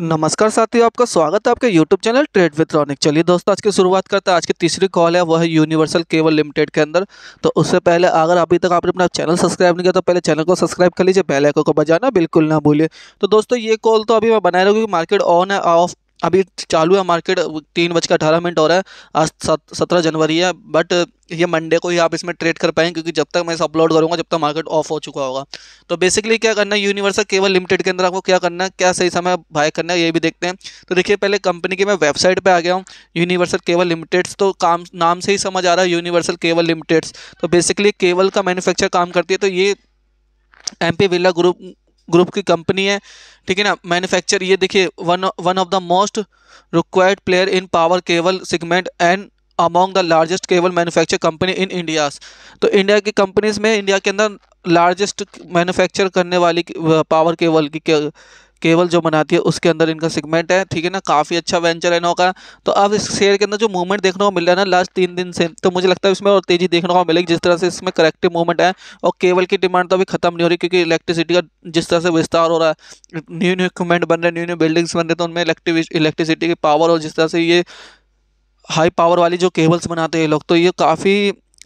नमस्कार साथियों आपका स्वागत है आपके YouTube channel trade with Ronik चलिए दोस्तों आज की शुरुआत करते हैं आज की तीसरी कॉल है वह है यूनिवर्सल केबल लिमिटेड के अंदर तो उससे पहले अगर अभी तक आपने अपना चैनल सब्सक्राइब नहीं किया तो पहले चैनल को सब्सक्राइब कर लीजिए बेल आइकन को बजाना बिल्कुल ना भूलिए तो दोस्तों ये कॉल तो अभी मैं बनाए रहा क्योंकि मार्केट ऑन है ऑफ अभी चालू है मार्केट तीन बजकर अठारह मिनट हो रहा है आज सत्रह जनवरी है बट ये मंडे को ही आप इसमें ट्रेड कर पाएंगे क्योंकि जब तक मैं इसे अपलोड करूँगा जब तक मार्केट ऑफ हो चुका होगा तो बेसिकली क्या करना है यूनिवर्सल केवल लिमिटेड के अंदर आपको क्या करना है क्या सही समय बाय करना है ये भी देखते हैं तो देखिए पहले कंपनी की मैं वेबसाइट पर आ गया हूँ यूनिवर्सल केवल लिमिटेड्स तो काम नाम से ही समझ आ रहा है यूनिवर्सल केवल लिमिटेड्स तो बेसिकली केवल का मैन्युफैक्चर काम करती है तो ये एम पी ग्रुप ग्रुप की कंपनी है ठीक है ना मैन्युफैक्चर ये देखिए one one of the most required player in power cable segment and among the largest cable manufacture company in India तो इंडिया की कंपनीज में इंडिया के अंदर लार्जेस्ट मैन्युफैक्चर करने वाली पावर uh, केबल की के, केवल जो बनाती है उसके अंदर इनका सेगमेंट है ठीक है ना काफ़ी अच्छा वेंचर है इनका तो अब इस शेयर के अंदर जो मूवमेंट देखने को मिल रहा है ना लास्ट तीन दिन से तो मुझे लगता है इसमें और तेज़ी देखने को मिलेगी जिस तरह से इसमें करेक्टिव मूवमेंट है और केवल की डिमांड तो अभी खत्म नहीं हो रही क्योंकि इलेक्ट्रिसिटी का जिस तरह से विस्तार हो रहा है न्यू न्यू इक्विपमेंट बन रहे न्यू न्यू बिल्डिंग्स बन रहे तो उनमें इलेक्ट्रिसिटी की पावर और जिस तरह से ये हाई पावर वाली जो केबल्स बनाते हैं लोग तो ये काफ़ी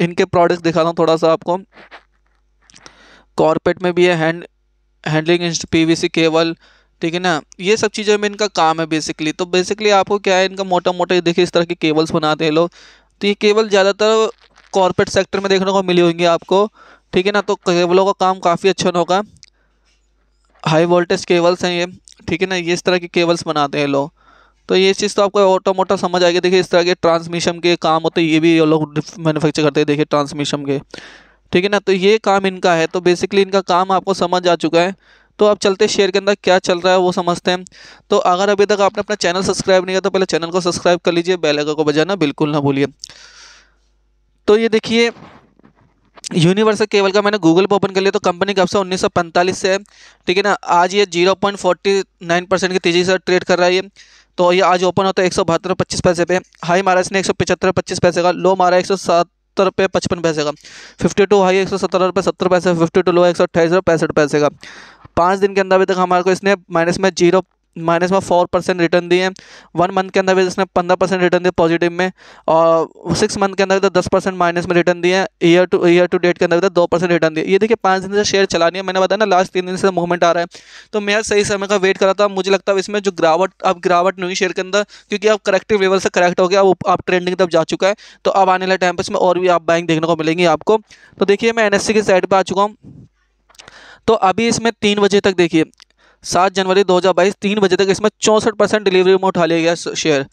इनके प्रोडक्ट्स दिखाता हूँ थोड़ा सा आपको कॉर्पेट में भी है हैंड हैंडलिंग पीवीसी केबल ठीक है ना ये सब चीज़ों में इनका काम है बेसिकली तो बेसिकली आपको क्या है इनका मोटा मोटा ये देखिए इस तरह के केबल्स बनाते हैं लोग तो ये केबल ज़्यादातर कॉरपोरेट सेक्टर में देखने को मिली होंगी आपको ठीक है ना तो केबलों का काम काफ़ी अच्छा होगा हाई वोल्टेज केबल्स हैं ये ठीक है ना ये इस तरह के केबल्स बनाते हैं लोग तो ये चीज़ तो आपको ऑटो मोटा समझ आएगी देखिए इस तरह के ट्रांसमिशन के काम होते हैं ये भी ये लोग मैनुफैक्चर करते हैं देखिए ट्रांसमिशन के ठीक है ना तो ये काम इनका है तो बेसिकली इनका काम आपको समझ आ चुका है तो आप चलते शेयर के अंदर क्या चल रहा है वो समझते हैं तो अगर अभी तक आपने अपना चैनल सब्सक्राइब नहीं किया तो पहले चैनल को सब्सक्राइब कर लीजिए बेल आइकन को बजाना बिल्कुल ना भूलिए तो ये देखिए यूनिवर्सल केबल का मैंने गूगल पर ओपन कर लिया तो कंपनी कब से उन्नीस से है ठीक है ना आज ये 0.49 परसेंट की तेज़ी से ट्रेड कर रहा है ये तो ये आज ओपन होता है एक सौ बहत्तर पच्चीस पैसे पे हाई मारा इसने एक सौ पचहत्तर पच्चीस पैसे का लो मारा एक सौ सत्तर रुपये पचपन पैसे का फिफ्टी टू हाई एक सौ सत्तर रुपये सत्तर पैसे फिफ्टी टू लो एक सौ अट्ठाईस रुपये पैंसठ पैसे का पाँच दिन के अंदर अभी तक हमारे को इसने माइनस में जीरो माइनस में फोर परसेंट रिटर्न दिए वन मंथ के अंदर भी इसने पंद्रह परसेंट रिटर्न दिए पॉजिटिव में और सिक्स मंथ के अंदर भी तो दस परसेंट माइनस में रिटर्न दिए year to year to date के अंदर भी तो दो परसेंट रिटर्न दिए ये देखिए पाँच दिन से शेयर चला नहीं है मैंने बताया ना लास्ट तीन दिन से मूवमेंट आ रहा है तो मैं सही समय का वेट कर रहा था मुझे लगता है इसमें जो गिरावट अब गिरावट नहीं शेयर के अंदर क्योंकि अब करेक्टिव लेवल से करेक्ट हो गया अब आप ट्रेंडिंग तब जा चुका है तो अब आने वाले टाइम पर इसमें और भी आप बाइंग देखने को मिलेंगी आपको तो देखिए मैं एन e की साइड पर आ चुका हूँ तो अभी इसमें तीन बजे तक देखिए सात जनवरी 2022 तीन बजे तक इसमें चौंसठ परसेंट डिलीवरी में उठा लिया गया शेयर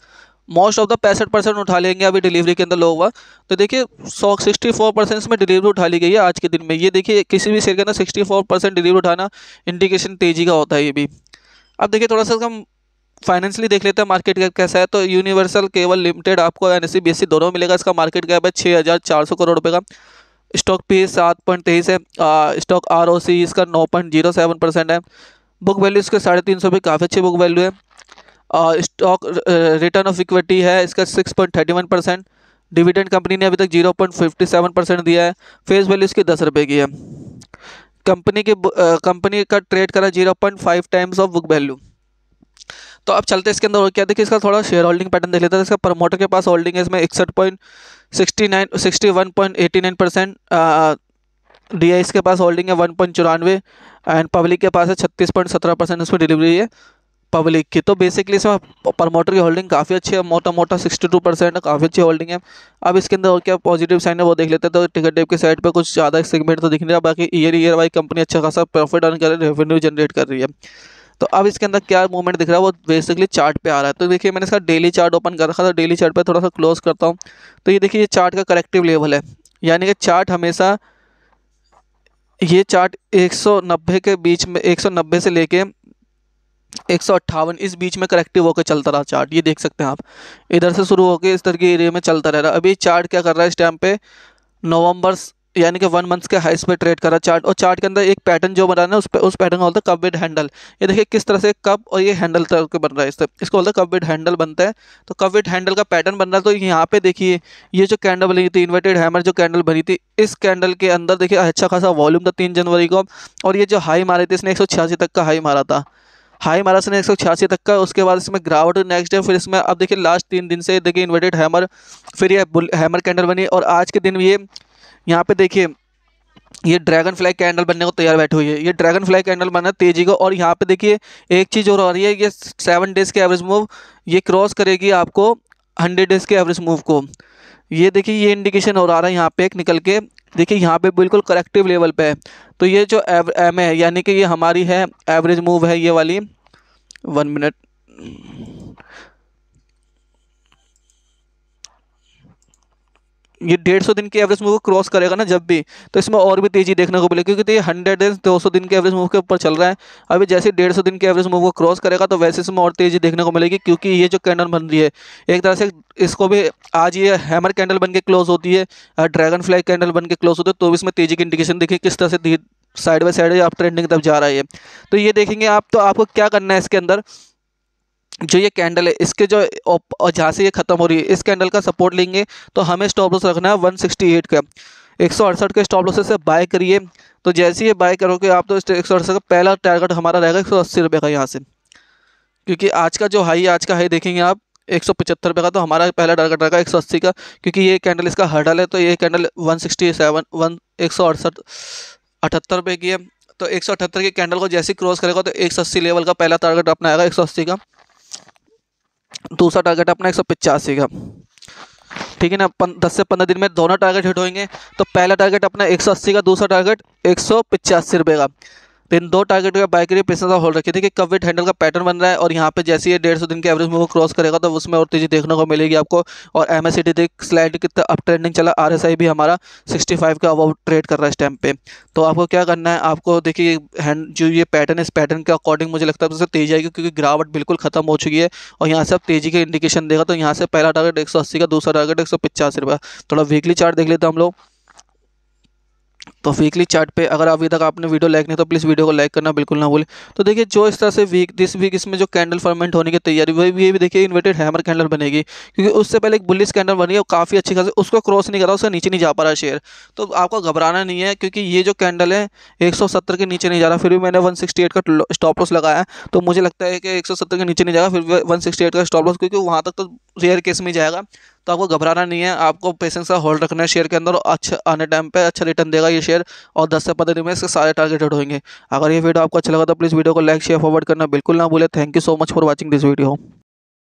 मोस्ट ऑफ द पैंसठ परसेंट उठा लेंगे अभी डिलीवरी के अंदर लोग हुआ तो देखिए सौ सिक्सटी फोर परसेंट इसमें डिलीवरी उठा ली गई है आज के दिन में ये देखिए किसी भी शेयर के अंदर सिक्सटी फोर परसेंट डिलीवरी उठाना इंडिकेशन तेज़ी का होता है ये भी अब देखिए थोड़ा सा हम फाइनेंशियली देख लेते हैं मार्केट कैप कैसा है तो यूनिवर्सल केवल लिमिटेड आपको एन सी e, e दोनों मिलेगा इसका मार्केट कैप है छः हज़ार चार सौ करोड़ रुपये का स्टॉक पी सात पॉइंट तेईस है स्टॉक आर ओ सी इसका नौ पॉइंट जीरो सेवन परसेंट है बुक वैल्यू इसके साढ़े तीन सौ भी काफ़ी अच्छी बुक वैल्यू है स्टॉक रिटर्न ऑफ इक्विटी है इसका six point thirty one percent dividend company ने अभी तक zero point fifty seven percent दिया है फेस वैल्यू इसकी दस रुपये की है कंपनी के कंपनी का ट्रेड करा zero point five times of book value तो अब चलते इसके अंदर और क्या देखिए इसका थोड़ा शेयर होल्डिंग पैटर्न देख लेते हैं इसका प्रमोटर के पास होल्डिंग है इसमें इकसठ point sixty nine sixty one point eighty nine percent D I के पास होल्डिंग है वन पॉइंट चौरानवे एंड पब्लिक के पास है छत्तीस पॉइंट सत्रह परसेंट इसमें डिलीवरी है पब्लिक की तो बेसिकली इसमें प्रमोटर की होल्डिंग काफ़ी अच्छी है मोटा मोटा सिक्सटी टू परसेंट काफ़ी अच्छी होल्डिंग है अब इसके अंदर और क्या पॉजिटिव साइन है वो देख लेते हैं तो टिकट डेप के साइड पर कुछ ज़्यादा सेगमेंट तो दिख नहीं रहा बाकी ईयर ईयर वाई कंपनी अच्छा खासा प्रॉफिट अर्न कर रही है रेवेन्यू जनरेट कर रही है तो अब इसके अंदर क्या मूवमेंट दिख रहा है वो बेसिकली चार्ट पे आ रहा है तो देखिए मैंने इसका डेली चार्ट ओपन कर रखा था डेली चार्ट पे थोड़ा सा क्लोज करता हूँ तो ये देखिए ये चार्ट का करेक्टिव लेवल है यानी कि चार्ट हमेशा ये चार्ट एक के बीच में एक से लेके एक इस बीच में करेक्टिव होकर चलता रहा चार्ट ये देख सकते हैं आप इधर से शुरू होकर इस तरह के एरिया में चलता रह रहा अभी चार्ट क्या कर रहा है इस टाइम पे नवंबर यानी कि वन मंथ के हाइस पे ट्रेड करा चार्ट और चार्ट के अंदर एक पैटर्न जो बना है उस पर उस पैटर्न का होता है कब विद हैंडल ये देखिए किस तरह से कप और ये हैंडल तरह के बन रहा है इससे इसको बोलता है कब विद हैंडल बनता है तो कब विद हैंडल का पैटर्न बन रहा है तो यहाँ पे देखिए ये जो कैंडल बनी थी इन्वर्टेड हैमर जो कैंडल बनी थी इस कैंडल के अंदर देखिए अच्छा खासा वॉल्यूम था तीन जनवरी को और ये जो हाई मारे थे इसने एक तक का हाई मारा था हाई मारा इसने एक तक का उसके बाद इसमें ग्रावट नेक्स्ट डे फिर इसमें अब देखिए लास्ट तीन दिन से देखिए इन्वर्टेड हैमर फिर ये हैमर कैंडल बनी और आज के दिन ये यहाँ पे देखिए ये ड्रैगन फ्लाई कैंडल बनने को तैयार बैठी हुई है ये ड्रैगन फ्लाई कैंडल बना तेजी का और यहाँ पे देखिए एक चीज़ और आ रही है ये सेवन डेज़ के एवरेज मूव ये क्रॉस करेगी आपको हंड्रेड डेज़ के एवरेज मूव को ये देखिए ये इंडिकेशन और आ रहा है यहाँ पे एक निकल के देखिए यहाँ पे बिल्कुल करेक्टिव लेवल पे है तो ये जो एव एम है यानी कि ये हमारी है एवरेज मूव है ये वाली वन मिनट ये डेढ़ सौ दिन की एवरेज मूव को क्रॉस करेगा ना जब भी तो इसमें और भी तेज़ी देखने को मिलेगी क्योंकि ये हंड्रेड एंड दो सौ दिन के एवरेज मूव के ऊपर चल रहा है अभी जैसे डेढ़ सौ दिन के एवरेज मूव को क्रॉस करेगा तो वैसे इसमें और तेज़ी देखने को मिलेगी क्योंकि ये जो कैंडल बन रही है एक तरह से इसको भी आज ये हैमर कैंडल बन के क्लोज होती है ड्रैगन फ्लाई कैंडल बन के क्लोज होती है तो भी इसमें तेज़ी की इंडिकेशन देखिए किस तरह से साइड बाई साइड आप ट्रेंडिंग तब जा रहा है तो ये देखेंगे आप तो आपको क्या करना है इसके अंदर जो ये कैंडल है इसके जो और जहाँ से ये ख़त्म हो रही है इस कैंडल का सपोर्ट लेंगे तो हमें स्टॉप लॉस रखना है 168 का एक सौ अड़सठ के स्टॉप लॉस से बाय करिए तो जैसे ही बाय करोगे आप तो एक सौ अड़सठ का पहला टारगेट हमारा रहेगा एक सौ अस्सी रुपये का यहाँ से क्योंकि आज का जो हाई आज का हाई देखेंगे आप एक सौ पचहत्तर रुपये का तो हमारा पहला टारगेट रहेगा एक सौ अस्सी का क्योंकि ये कैंडल इसका हर्डल है तो ये candle one sixty seven one एक सौ अड़सठ अठहत्तर रुपये की है तो एक सौ अठहत्तर के कैंडल को जैसे क्रॉस करेगा तो एक सौ अस्सी लेवल का पहला टारगेट अपना आएगा एक सौ अस्सी का दूसरा टारगेट अपना एक सौ पिचासी का ठीक है ना पन, दस से पंद्रह दिन में दोनों टारगेट हिट होंगे तो पहला टारगेट अपना एक सौ अस्सी का दूसरा टारगेट एक सौ पिचासी रुपये का तो दो टारगेट का बाय के लिए पेशेंस होल्ड तो रखिए देखिए कब वेट हैंडल का पैटर्न बन रहा है और यहाँ पे जैसे ये डेढ़ सौ दिन के एवरेज मूव क्रॉस करेगा तो उसमें और तेजी देखने को मिलेगी आपको और एम एस स्लाइड कितना अप ट्रेंडिंग चला आर भी हमारा सिक्सटी फाइव का अबाउट ट्रेड कर रहा है इस टाइम पे तो आपको क्या करना है आपको देखिए हैंड जो ये पैटर्न है इस पैटर्न के अकॉर्डिंग मुझे लगता है उससे तेजी आएगी क्योंकि गिरावट बिल्कुल खत्म हो चुकी है और यहाँ से आप तेजी के इंडिकेशन देगा तो यहाँ से पहला टारगेट एक का दूसरा टारगेट एक सौ थोड़ा वीकली चार्ट देख लेते हैं हम लोग तो वीकली चार्ट पे अगर अभी तक आपने वीडियो लाइक नहीं तो प्लीज़ वीडियो को लाइक करना बिल्कुल ना भूलें तो देखिए जो इस तरह से वीक दिस वीक इसमें जो कैंडल फॉर्मेंट होने की तैयारी वही ये भी देखिए इन्वर्टेड हैमर कैंडल बनेगी क्योंकि उससे पहले एक बुलिस कैंडल बनी है काफ़ी अच्छी खासी उसको क्रॉस नहीं करा उससे नीचे नहीं जा पा रहा शेयर तो आपको घबराना नहीं है क्योंकि ये जो कैंडल है एक के नीचे नहीं जा रहा फिर भी मैंने वन का स्टॉप लॉस लगाया तो मुझे लगता है कि एक के नीचे नहीं जाएगा फिर वन का स्टॉप लॉस क्योंकि वहाँ तक तो रेयर केस में जाएगा तो आपको घबराना नहीं है आपको पेशेंस का होल्ड रखना है शेयर के अंदर अच्छा आने टाइम पर अच्छा रिटर्न देगा ये शेयर और दस से पंद्रह दिन में इसके सारे टारगेटेड होंगे अगर ये वीडियो आपको अच्छा लगा तो प्लीज़ वीडियो को लाइक शेयर फॉरवर्ड करना बिल्कुल ना भूलें thank you so much for watching this video